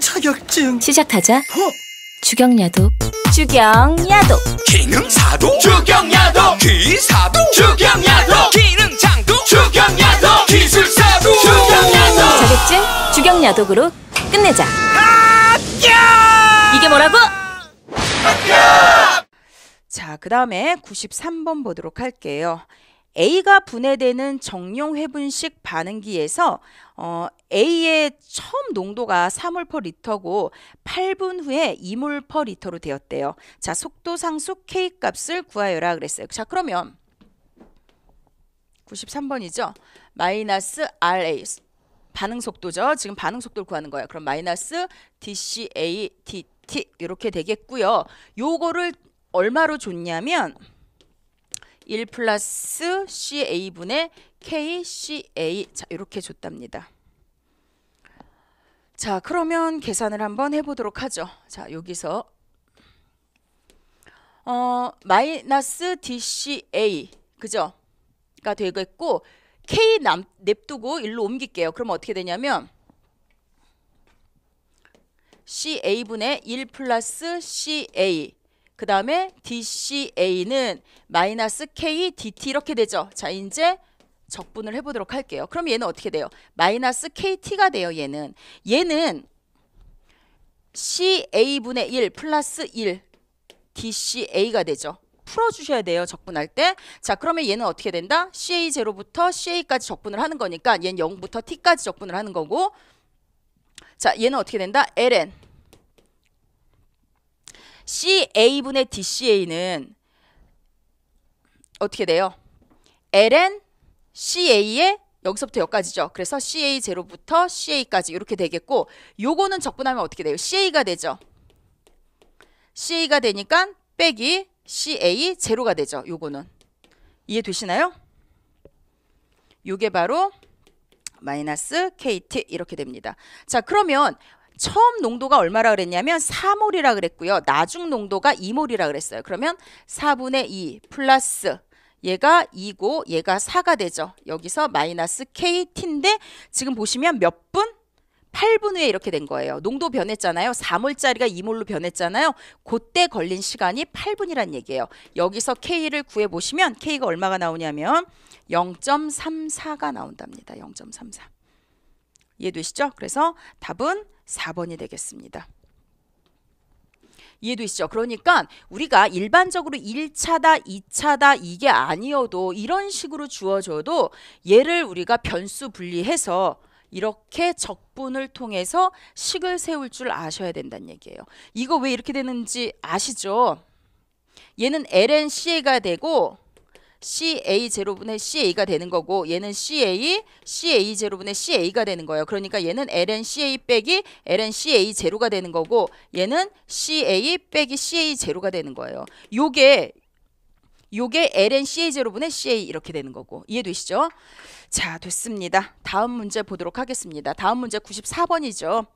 자격증 시작하자 어? 주경야도 주경야도 기능사도 주경야도 기사도 주경야도 기능장도 주경야도 기술사도 주경야도 자격증 주경야독으로 끝내자 이게 뭐라고? 자, 그 다음에 93번 보도록 할게요. A가 분해되는 정용회분식 반응기에서 어, A의 처음 농도가 3몰 퍼 리터고 8분 후에 2몰 퍼 리터로 되었대요. 자, 속도 상수 K 값을 구하여라 그랬어요. 자, 그러면 93번이죠. 마이너스 RA 반응 속도죠. 지금 반응 속도를 구하는 거예요. 그럼 마이너스 DCA DT 이렇게 되겠고요. 요거를 얼마로 줬냐면 1 플러스 CA분의 KCA 자 이렇게 줬답니다. 자, 그러면 계산을 한번 해보도록 하죠. 자, 여기서 어, 마이너스 DCA 그죠? 가 되겠고 K 남, 냅두고 일로 옮길게요. 그럼 어떻게 되냐면 CA분의 1 플러스 CA 그 다음에 DCA는 마이너스 K DT 이렇게 되죠. 자, 이제 적분을 해보도록 할게요. 그럼 얘는 어떻게 돼요? 마이너스 KT가 돼요. 얘는. 얘는 CA분의 1 플러스 1 DCA가 되죠. 풀어주셔야 돼요. 적분할 때. 자 그러면 얘는 어떻게 된다? CA0부터 CA까지 적분을 하는 거니까 얘는 0부터 T까지 적분을 하는 거고 자 얘는 어떻게 된다? LN CA분의 DCA는 어떻게 돼요? LN c a 에 여기서부터 여기까지죠. 그래서 CA0부터 CA까지 이렇게 되겠고 요거는 적분하면 어떻게 돼요? CA가 되죠. CA가 되니까 빼기 CA0가 되죠. 요거는. 이해되시나요? 요게 바로 마이너스 KT 이렇게 됩니다. 자 그러면 처음 농도가 얼마라 그랬냐면 3몰이라 그랬고요. 나중 농도가 2몰이라 그랬어요. 그러면 4분의 2 플러스 얘가 2고 얘가 4가 되죠. 여기서 마이너스 KT인데 지금 보시면 몇 분? 8분후에 이렇게 된 거예요. 농도 변했잖아요. 4몰짜리가 2몰로 변했잖아요. 그때 걸린 시간이 8분이란 얘기예요. 여기서 K를 구해보시면 K가 얼마가 나오냐면 0.34가 나온답니다. 0.34. 이해되시죠? 그래서 답은 4번이 되겠습니다. 이해되시죠? 그러니까 우리가 일반적으로 1차다, 2차다 이게 아니어도 이런 식으로 주어져도 얘를 우리가 변수 분리해서 이렇게 적분을 통해서 식을 세울 줄 아셔야 된다는 얘기예요. 이거 왜 이렇게 되는지 아시죠? 얘는 ln ca가 되고 CA0분의 CA가 되는 거고 얘는 CA, CA0분의 CA가 되는 거예요. 그러니까 얘는 LNCA 빼기 LNCA0가 되는 거고 얘는 CA 빼기 CA0가 되는 거예요. 요게 요게 LNCA0분의 CA 이렇게 되는 거고 이해되시죠? 자 됐습니다. 다음 문제 보도록 하겠습니다. 다음 문제 94번이죠.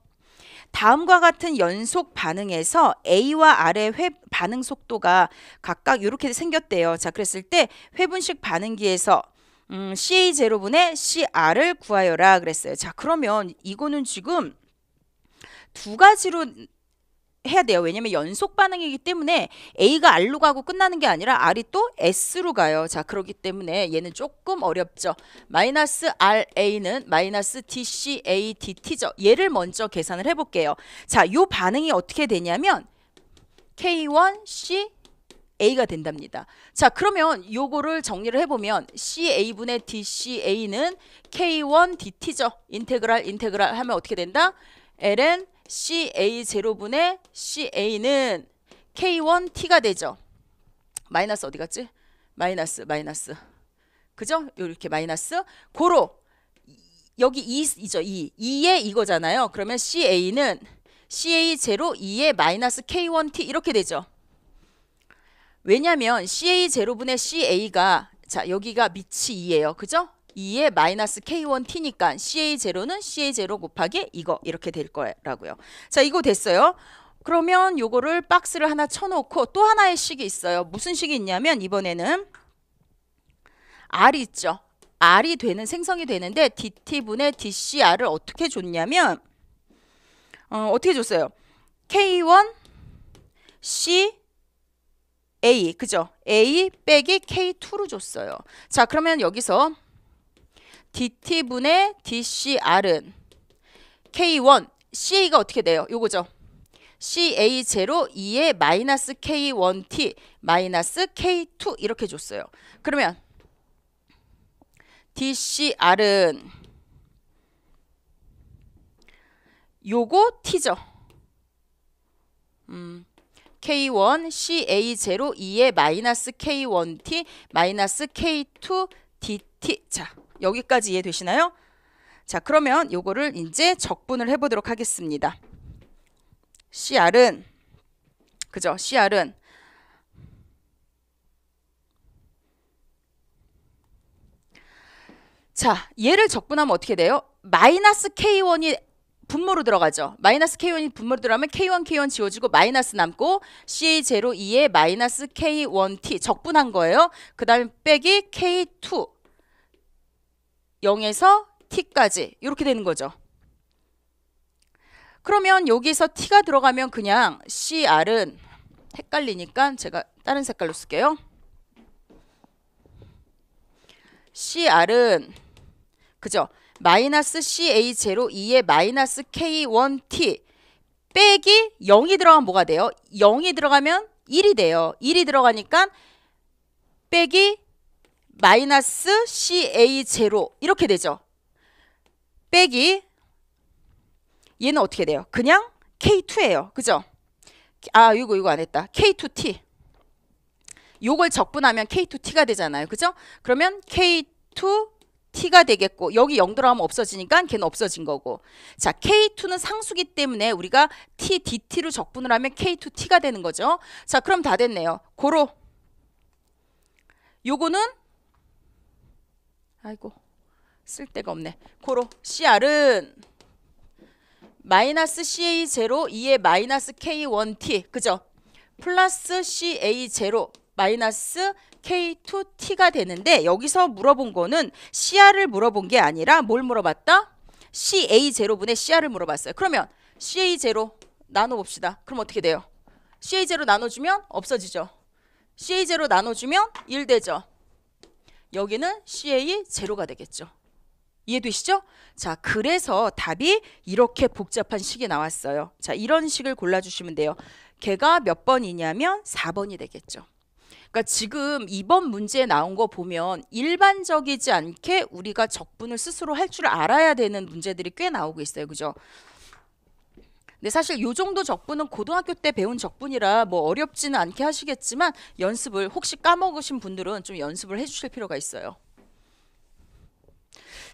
다음과 같은 연속 반응에서 A와 R의 회, 반응 속도가 각각 이렇게 생겼대요. 자, 그랬을 때 회분식 반응기에서 음, CA0분의 CR을 구하여라 그랬어요. 자, 그러면 이거는 지금 두 가지로 해야 돼요. 왜냐면 연속 반응이기 때문에 A가 R로 가고 끝나는 게 아니라 R이 또 S로 가요. 자, 그렇기 때문에 얘는 조금 어렵죠. 마이너스 RA는 마이너스 DCA DT죠. 얘를 먼저 계산을 해볼게요. 자, 요 반응이 어떻게 되냐면 K1C A가 된답니다. 자, 그러면 요거를 정리를 해보면 CA분의 DCA는 K1DT죠. 인테그랄, 인테그랄 하면 어떻게 된다? LN CA0분의 CA는 K1T가 되죠. 마이너스 어디 갔지? 마이너스 마이너스. 그죠? 이렇게 마이너스. 고로 여기 2이죠. 2. 2에 이거잖아요. 그러면 CA는 CA0 2의 마이너스 K1T 이렇게 되죠. 왜냐면 하 CA0분의 CA가 자 여기가 밑이 2예요. 그죠? 2에 마이너스 K1T니까 CA0는 CA0 곱하기 이거 이렇게 될 거라고요. 자 이거 됐어요. 그러면 요거를 박스를 하나 쳐놓고 또 하나의 식이 있어요. 무슨 식이 있냐면 이번에는 R이 있죠. R이 되는 생성이 되는데 DT분의 DCR을 어떻게 줬냐면 어, 어떻게 줬어요? K1 C A 그죠? A 빼기 K2로 줬어요. 자 그러면 여기서 dt분의 dcr은 k1 ca가 어떻게 돼요? 요거죠. CA0 2에 마이너스 K1T 마이너스 K2 이렇게 줬어요. 그러면 DCR은 요거 T죠. 음, K1 CA0 2에 마이너스 K1T 마이너스 K2 DT 자 여기까지 이해되시나요? 자, 그러면 요거를 이제 적분을 해보도록 하겠습니다. CR은 그죠? CR은 자, 얘를 적분하면 어떻게 돼요? 마이너스 K1이 분모로 들어가죠. 마이너스 K1이 분모로 들어가면 K1, K1 지워지고 마이너스 남고 CA02에 마이너스 K1T 적분한 거예요. 그 다음에 빼기 K2 0에서 t까지 이렇게 되는 거죠. 그러면 여기서 t가 들어가면 그냥 cr은 헷갈리니까 제가 다른 색깔로 쓸게요. cr은 그죠? 마이너스 CA0 2에 마이너스 K1T 빼기 0이 들어가면 뭐가 돼요? 0이 들어가면 1이 돼요. 1이 들어가니까 빼기 마이너스 CA0 이렇게 되죠. 빼기 얘는 어떻게 돼요? 그냥 K2예요. 그죠? 아 이거 이거 안 했다. K2T 요걸 적분하면 K2T가 되잖아요. 그죠? 그러면 K2T가 되겠고 여기 0 들어가면 없어지니까 걔는 없어진 거고 자 K2는 상수기 때문에 우리가 T, DT로 적분을 하면 K2T가 되는 거죠. 자 그럼 다 됐네요. 고로 요거는 아이고 쓸데가 없네. 고로 CR은 마이너스 CA0 2의 마이너스 K1T 그죠? 플러스 CA0 마이너스 K2T가 되는데 여기서 물어본 거는 CR을 물어본 게 아니라 뭘 물어봤다? CA0분의 CR을 물어봤어요. 그러면 CA0 나눠봅시다. 그럼 어떻게 돼요? CA0 나눠주면 없어지죠. CA0 나눠주면 1 되죠. 여기는 CA 제로가 되겠죠. 이해되시죠? 자, 그래서 답이 이렇게 복잡한 식이 나왔어요. 자, 이런 식을 골라주시면 돼요. 걔가 몇 번이냐면 4번이 되겠죠. 그러니까 지금 이번 문제에 나온 거 보면 일반적이지 않게 우리가 적분을 스스로 할 줄 알아야 되는 문제들이 꽤 나오고 있어요. 그죠? 근데 사실 요 정도 적분은 고등학교 때 배운 적분이라 뭐 어렵지는 않게 하시겠지만 연습을 혹시 까먹으신 분들은 좀 연습을 해주실 필요가 있어요.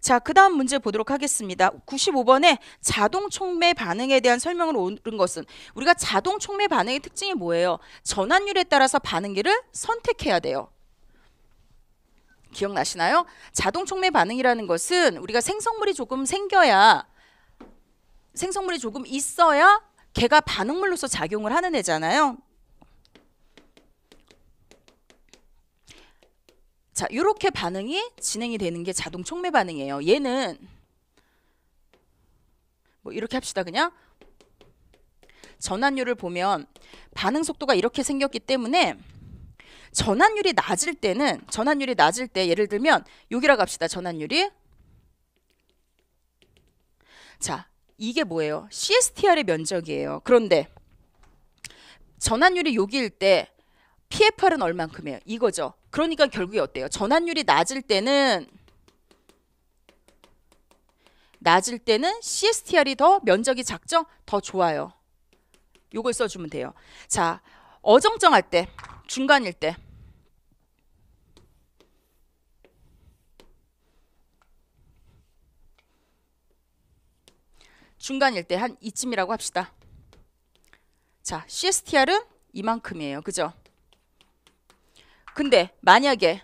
자, 그 다음 문제 보도록 하겠습니다. 95번에 자동 촉매 반응에 대한 설명을 옳은 것은 우리가 자동 촉매 반응의 특징이 뭐예요? 전환율에 따라서 반응기를 선택해야 돼요. 기억나시나요? 자동 촉매 반응이라는 것은 우리가 생성물이 조금 생겨야 생성물이 조금 있어야 걔가 반응물로서 작용을 하는 애잖아요. 자, 이렇게 반응이 진행이 되는 게 자동 촉매 반응이에요. 얘는 뭐 이렇게 합시다 그냥 전환율을 보면 반응 속도가 이렇게 생겼기 때문에 전환율이 낮을 때는 전환율이 낮을 때 예를 들면 여기라고 합시다 전환율이 자 이게 뭐예요? CSTR의 면적이에요. 그런데 전환율이 여기일 때 PFR은 얼만큼이에요? 이거죠. 그러니까 결국에 어때요? 전환율이 낮을 때는 낮을 때는 CSTR이 더 면적이 작죠? 더 좋아요. 요걸 써주면 돼요. 자, 어정쩡할 때, 중간일 때 중간일 때 한 이쯤이라고 합시다. 자, CSTR은 이만큼이에요. 그죠? 근데 만약에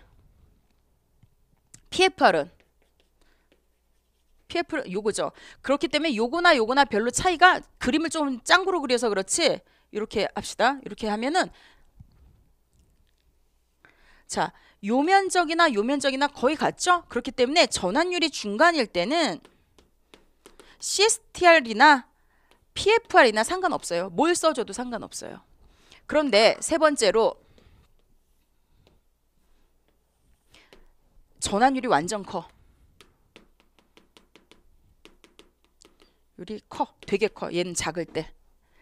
PFR은 PF 요거죠. 그렇기 때문에 요거나 요거나 별로 차이가 그림을 좀 짱구로 그려서 그렇지. 이렇게 합시다. 이렇게 하면은 자, 요면적이나 요면적이나 거의 같죠? 그렇기 때문에 전환율이 중간일 때는 CSTR이나 PFR이나 상관없어요. 뭘 써줘도 상관없어요. 그런데 세 번째로 전환율이 완전 커. 율이 커. 되게 커. 얘는 작을 때.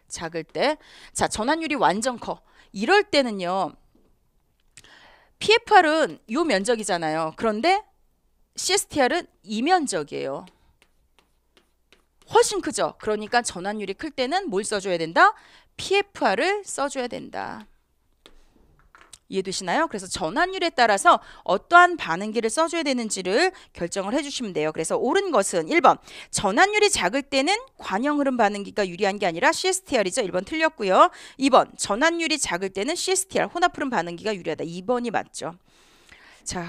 작을 때. 자, 전환율이 완전 커. 이럴 때는요. PFR은 요 면적이잖아요. 그런데 CSTR은 이면적이에요. 훨씬 크죠. 그러니까 전환율이 클 때는 뭘 써줘야 된다? PFR을 써줘야 된다. 이해되시나요? 그래서 전환율에 따라서 어떠한 반응기를 써줘야 되는지를 결정을 해주시면 돼요. 그래서 옳은 것은 1번 전환율이 작을 때는 관형 흐름 반응기가 유리한 게 아니라 CSTR이죠. 1번 틀렸고요. 2번 전환율이 작을 때는 CSTR 혼합 흐름 반응기가 유리하다. 2번이 맞죠. 자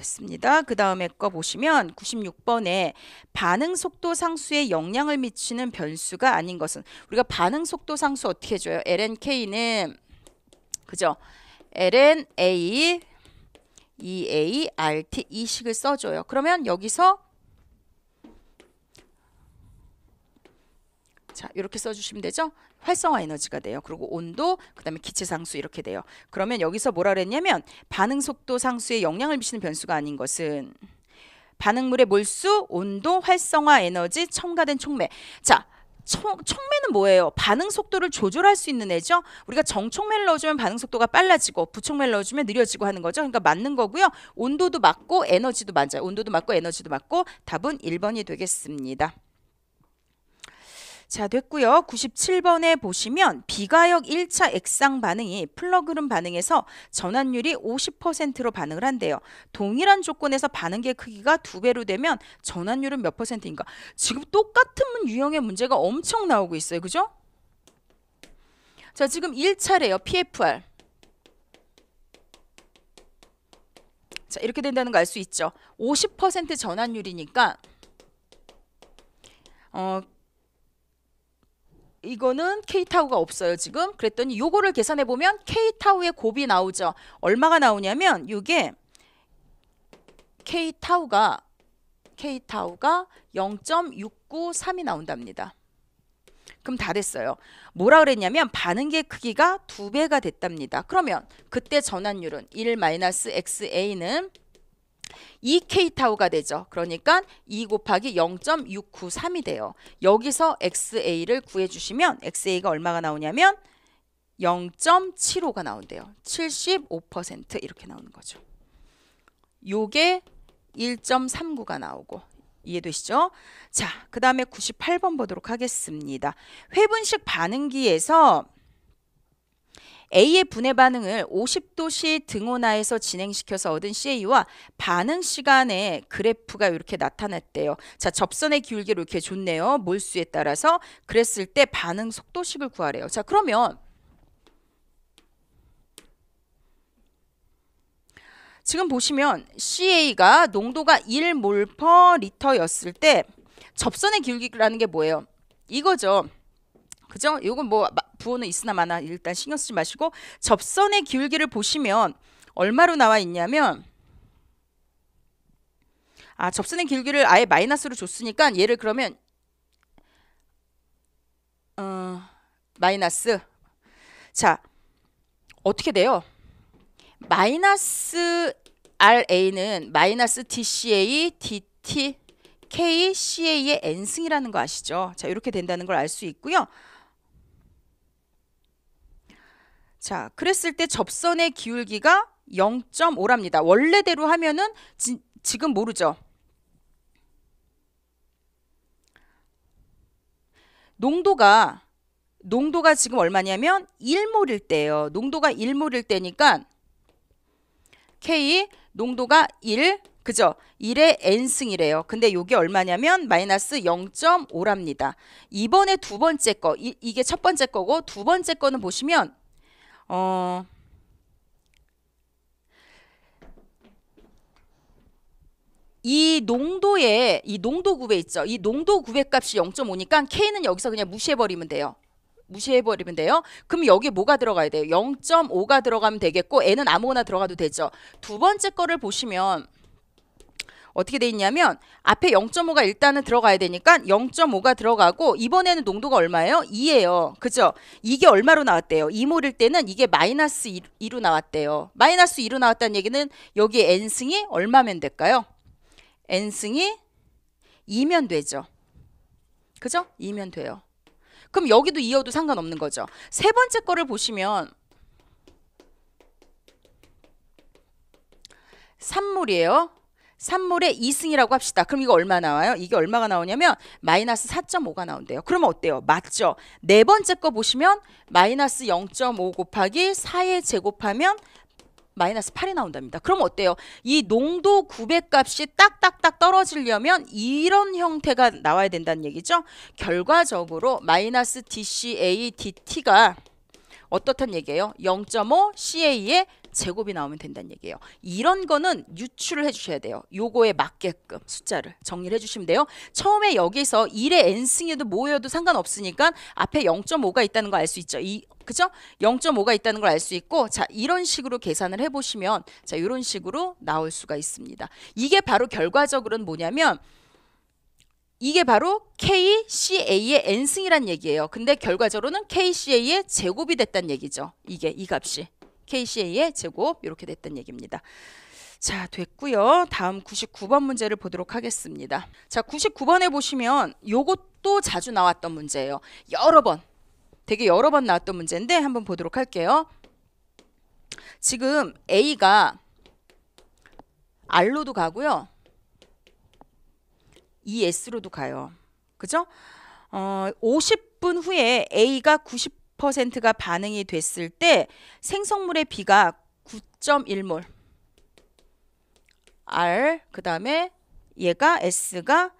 됐습니다. 그 다음에 거 보시면 96번에 반응 속도 상수에 영향을 미치는 변수가 아닌 것은 우리가 반응 속도 상수 어떻게 줘요? LNK는 그죠? LNA EA RT 이 식을 써줘요. 그러면 여기서 자 이렇게 써주시면 되죠. 활성화 에너지가 돼요. 그리고 온도, 그다음에 기체 상수 이렇게 돼요. 그러면 여기서 뭐라 그랬냐면 반응 속도 상수에 영향을 미치는 변수가 아닌 것은 반응물의 몰수, 온도, 활성화 에너지, 첨가된 촉매. 자, 청, 촉매는 뭐예요? 반응 속도를 조절할 수 있는 애죠. 우리가 정촉매를 넣어주면 반응 속도가 빨라지고 부촉매를 넣어주면 느려지고 하는 거죠. 그러니까 맞는 거고요. 온도도 맞고 에너지도 맞아요. 온도도 맞고 에너지도 맞고 답은 1번이 되겠습니다. 자, 됐고요. 97번에 보시면 비가역 1차 액상 반응이 플러그룸 반응에서 전환율이 50%로 반응을 한대요. 동일한 조건에서 반응계 크기가 두배로 되면 전환율은 몇 퍼센트인가? 지금 똑같은 유형의 문제가 엄청 나오고 있어요. 그죠? 자, 지금 1차래요. PFR. 자, 이렇게 된다는 거 알 수 있죠? 50% 전환율이니까 어, 이거는 K타우가 없어요 지금 그랬더니 요거를 계산해 보면 K타우의 곱이 나오죠 얼마가 나오냐면 이게 K타우가 K타우가 0.693이 나온답니다 그럼 다 됐어요 뭐라 그랬냐면 반응계 크기가 두배가 됐답니다 그러면 그때 전환율은 1-XA는 2k타우가 되죠. 그러니까 2 e 곱하기 0.693이 돼요. 여기서 xa를 구해주시면 xa가 얼마가 나오냐면 0.75가 나온대요. 75% 이렇게 나오는 거죠. 요게 1.39가 나오고 이해되시죠? 자, 그 다음에 98번 보도록 하겠습니다. 회분식 반응기에서 A의 분해 반응을 50도씨 등온하에서 진행시켜서 얻은 CA와 반응 시간의 그래프가 이렇게 나타났대요. 자, 접선의 기울기로 이렇게 좋네요. 몰수에 따라서 그랬을 때 반응 속도식을 구하래요. 자, 그러면 지금 보시면 CA가 농도가 1몰 퍼 리터였을 때 접선의 기울기라는 게 뭐예요? 이거죠. 그죠? 이건 뭐 부호는 있으나 마나 일단 신경 쓰지 마시고 접선의 기울기를 보시면 얼마로 나와 있냐면 아 접선의 기울기를 아예 마이너스로 줬으니까 얘를 그러면 어, 마이너스 자 어떻게 돼요? 마이너스 RA는 마이너스 DCA, DT, KCA의 N승이라는 거 아시죠? 자 이렇게 된다는 걸 알 수 있고요. 자, 그랬을 때 접선의 기울기가 0.5랍니다. 원래대로 하면은 지, 지금 모르죠. 농도가 농도가 지금 얼마냐면 1몰일 때예요. 농도가 1몰일 때니까 K 농도가 1 그죠? 1의 n승이래요. 근데 요게 얼마냐면 마이너스 0.5랍니다. 이번에 두 번째 거 이, 게첫 번째 거고 두 번째 거는 보시면 어, 이 농도에 이 농도 구배 있죠. 이 농도 구배 값이 0.5니까 k는 여기서 그냥 무시해 버리면 돼요. 무시해 버리면 돼요. 그럼 여기 뭐가 들어가야 돼요? 0.5가 들어가면 되겠고 n은 아무거나 들어가도 되죠. 두 번째 거를 보시면 어떻게 돼 있냐면 앞에 0.5가 일단은 들어가야 되니까 0.5가 들어가고 이번에는 농도가 얼마예요? 2예요. 그죠? 이게 얼마로 나왔대요? 2몰일 때는 이게 마이너스 2, 로 나왔대요. 마이너스 2로 나왔다는 얘기는 여기에 n승이 얼마면 될까요? n승이 2면 되죠. 그죠? 2면 돼요. 그럼 여기도 이어도 상관없는 거죠. 세 번째 거를 보시면 3몰이에요. 3몰에 2승이라고 합시다. 그럼 이거 얼마 나와요? 이게 얼마가 나오냐면 마이너스 4.5가 나온대요. 그러면 어때요? 맞죠? 네 번째 거 보시면 마이너스 0.5 곱하기 4에 제곱하면 마이너스 8이 나온답니다. 그럼 어때요? 이 농도 900값이 딱딱딱 떨어지려면 이런 형태가 나와야 된다는 얘기죠. 결과적으로 마이너스 DCA, DT가 어떻다는 얘기예요? 0.5 c a 에 제곱이 나오면 된다는 얘기예요. 이런 거는 유출을 해주셔야 돼요. 요거에 맞게끔 숫자를 정리를 해주시면 돼요. 처음에 여기서 1의 n승에도 모여도 상관없으니까 앞에 0.5가 있다는 거 알 수 있죠. 이 그죠? 0.5가 있다는 걸 알 수 있고 자 이런 식으로 계산을 해보시면 자 이런 식으로 나올 수가 있습니다. 이게 바로 결과적으로는 뭐냐면 이게 바로 KCA의 n승이란 얘기예요. 근데 결과적으로는 KCA의 제곱이 됐단 얘기죠. 이게 이 값이. KCA의 제곱 이렇게 됐던 얘기입니다. 자 됐고요. 다음 99번 문제를 보도록 하겠습니다. 자 99번에 보시면 요것도 자주 나왔던 문제예요. 여러 번 되게 여러 번 나왔던 문제인데 한번 보도록 할게요. 지금 A가 R로도 가고요. ES로도 가요. 그죠? 어, 50분 후에 A가 90 100%가 반응이 됐을 때 생성물의 비가 9.1몰 R 그 다음에 얘가 S가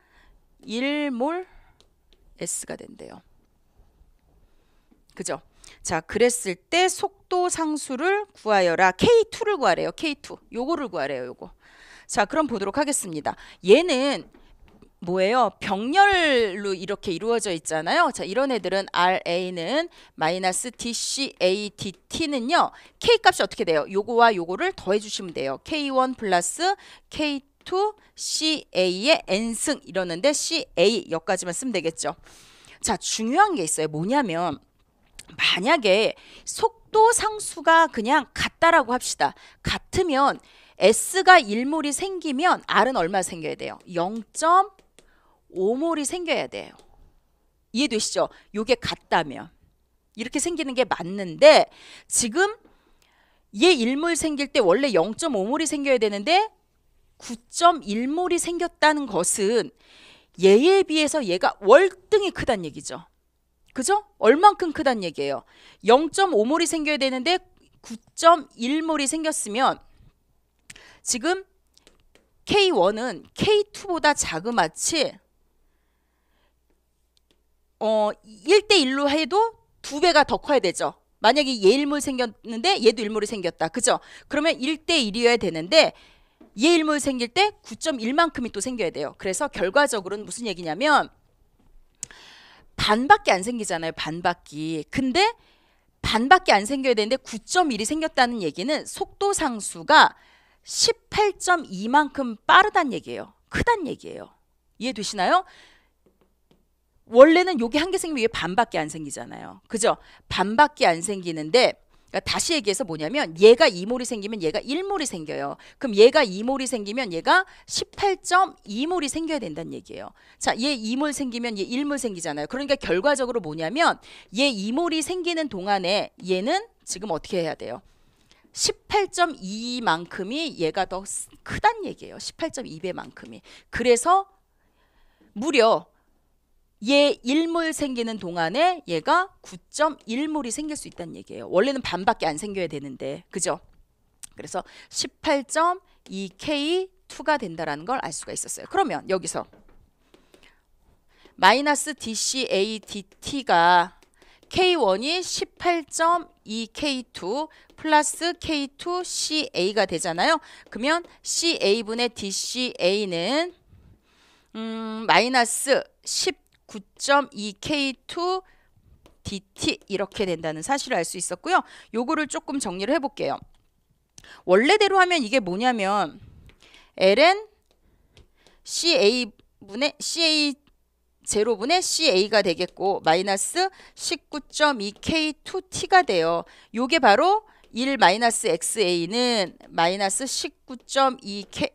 1몰 S가 된대요. 그죠? 자 그랬을 때 속도 상수를 구하여라 K2를 구하래요. K2 요거를 구하래요. 요거 자 그럼 보도록 하겠습니다. 얘는 뭐예요? 병렬로 이렇게 이루어져 있잖아요. 자, 이런 애들은 RA는 마이너스 DCA DT는요. K 값이 어떻게 돼요? 요거와 요거를 더해 주시면 돼요. K1 플러스 K2 CA의 n승 이러는데 CA 여기까지만 쓰면 되겠죠. 자, 중요한 게 있어요. 뭐냐면 만약에 속도 상수가 그냥 같다라고 합시다. 같으면 S가 일몰이 생기면 R은 얼마 생겨야 돼요? 0. 오몰이 생겨야 돼요. 이해되시죠? 요게 같다면 이렇게 생기는 게 맞는데 지금 얘 일몰 생길 때 원래 0.5몰이 생겨야 되는데 9.1몰이 생겼다는 것은 얘에 비해서 얘가 월등히 크단 얘기죠. 그죠? 얼만큼 크단 얘기예요. 0.5몰이 생겨야 되는데 9.1몰이 생겼으면 지금 K1은 K2보다 작그마치 어 1대1로 해도 두 배가 더 커야 되죠. 만약에 얘 일몰 생겼는데 얘도 일몰이 생겼다. 그죠? 그러면 1대1이어야 되는데 얘 일몰 생길 때 9.1만큼이 또 생겨야 돼요. 그래서 결과적으로는 무슨 얘기냐면 반밖에 안 생기잖아요. 반밖에. 근데 반밖에 안 생겨야 되는데 9.1이 생겼다는 얘기는 속도 상수가 18.2만큼 빠르단 얘기예요. 크단 얘기예요. 이해되시나요? 원래는 여기 한 개 생기면 이게 반밖에 안 생기잖아요. 그죠? 반밖에 안 생기는데 그러니까 다시 얘기해서 뭐냐면 얘가 이몰이 생기면 얘가 일몰이 생겨요. 그럼 얘가 이몰이 생기면 얘가 18.2몰이 생겨야 된다는 얘기예요. 자, 얘 이몰 생기면 얘일몰 생기잖아요. 그러니까 결과적으로 뭐냐면 얘이몰이 생기는 동안에 얘는 지금 어떻게 해야 돼요? 18.2만큼이 얘가 더 크단 얘기예요. 18.2배만큼이. 그래서 무려 얘 1몰 생기는 동안에 얘가 9.1몰이 생길 수 있다는 얘기예요. 원래는 반밖에 안 생겨야 되는데. 그죠? 그래서 18.2K2가 된다라는 걸 알 수가 있었어요. 그러면 여기서 마이너스 DCADT가 K1이 18.2K2 플러스 K2CA가 되잖아요. 그러면 CA분의 DCA는 음, 마이너스 10 9.2K2 DT 이렇게 된다는 사실을 알 수 있었고요. 요거를 조금 정리를 해볼게요. 원래대로 하면 이게 뭐냐면 ln CA분의 CA 제분의 CA가 되겠고 마이너스 19.2K2T가 돼요. 요게 바로 1 마이너스 XA는 마이너스 19.2K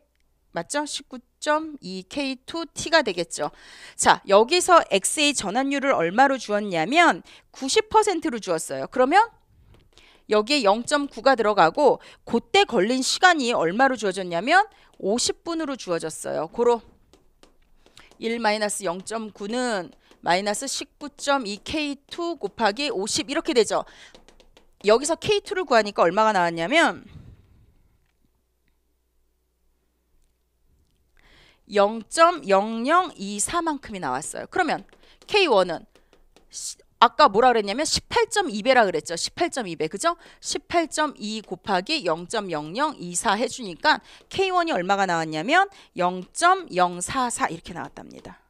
맞죠? 19 0.2K2T가 되겠죠. 자, 여기서 XA 전환율을 얼마로 주었냐면 90%로 주었어요. 그러면 여기에 0.9가 들어가고 그때 걸린 시간이 얼마로 주어졌냐면 50분으로 주어졌어요. 고로 1-0.9는 마이너스 19.2K2 곱하기 50 이렇게 되죠. 여기서 K2를 구하니까 얼마가 나왔냐면 0.0024만큼이 나왔어요. 그러면 K1은 아까 뭐라 그랬냐면 18.2배라 그랬죠. 18.2배. 그죠? 18.2 곱하기 0.0024 해주니까 K1이 얼마가 나왔냐면 0.044 이렇게 나왔답니다.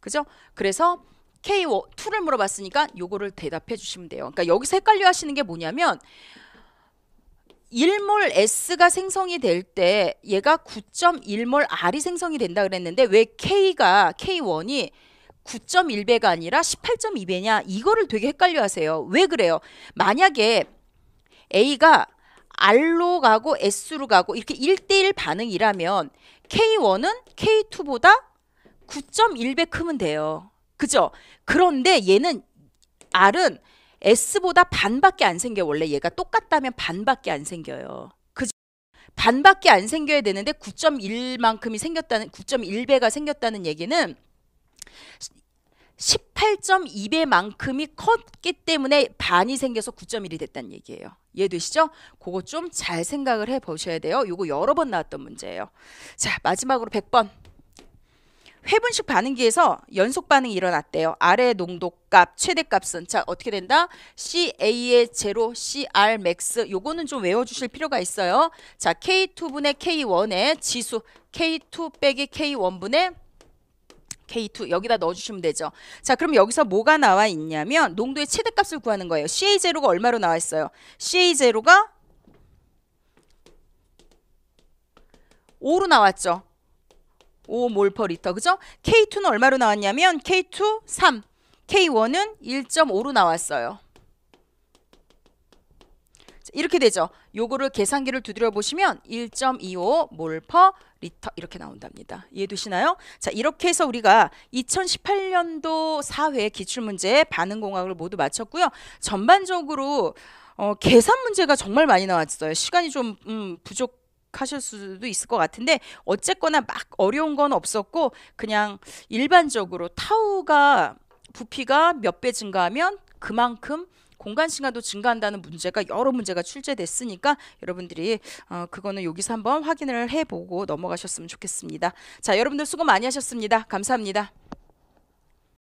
그죠? 그래서 K2를 물어봤으니까 요거를 대답해 주시면 돼요. 그러니까 여기서 헷갈려 하시는 게 뭐냐면 1몰 S가 생성이 될 때 얘가 9.1몰 R이 생성이 된다 그랬는데 왜 K가 K1이 9.1배가 아니라 18.2배냐 이거를 되게 헷갈려 하세요. 왜 그래요? 만약에 A가 R로 가고 S로 가고 이렇게 1대1 반응이라면 K1은 K2보다 9.1배 크면 돼요. 그죠? 그런데 얘는 R은 S보다 반밖에 안 생겨. 원래 얘가 똑같다면 반밖에 안 생겨요. 그죠? 반밖에 안 생겨야 되는데 9.1만큼이 생겼다는 9.1배가 생겼다는 얘기는 18.2배만큼이 컸기 때문에 반이 생겨서 9.1이 됐다는 얘기예요. 이해되시죠? 그거 좀 잘 생각을 해보셔야 돼요. 이거 여러 번 나왔던 문제예요. 자 마지막으로 100번 회분식 반응기에서 연속 반응이 일어났대요. 아래 농도값, 최대값은 자 어떻게 된다? CA의 제로, CR max 요거는 좀 외워주실 필요가 있어요. 자 K2분의 K1의 지수 K2 빼기 K1분의 K2 여기다 넣어주시면 되죠. 자 그럼 여기서 뭐가 나와 있냐면 농도의 최대값을 구하는 거예요. CA0가 얼마로 나와 있어요? CA0가 5로 나왔죠. 5몰 퍼 리터. 그죠? K2는 얼마로 나왔냐면 K2 3, K1은 1.5로 나왔어요. 이렇게 되죠. 요거를 계산기를 두드려 보시면 1.25몰 퍼 리터 이렇게 나온답니다. 이해되시나요? 자, 이렇게 해서 우리가 2018년도 사회 기출문제 반응공학을 모두 마쳤고요. 전반적으로 어, 계산 문제가 정말 많이 나왔어요. 시간이 좀 음, 부족 하실 수도 있을 것 같은데 어쨌거나 막 어려운 건 없었고 그냥 일반적으로 타우가 부피가 몇 배 증가하면 그만큼 공간 시간도 증가한다는 문제가 여러 문제가 출제됐으니까 여러분들이 어, 그거는 여기서 한번 확인을 해보고 넘어가셨으면 좋겠습니다. 자, 여러분들 수고 많이 하셨습니다. 감사합니다.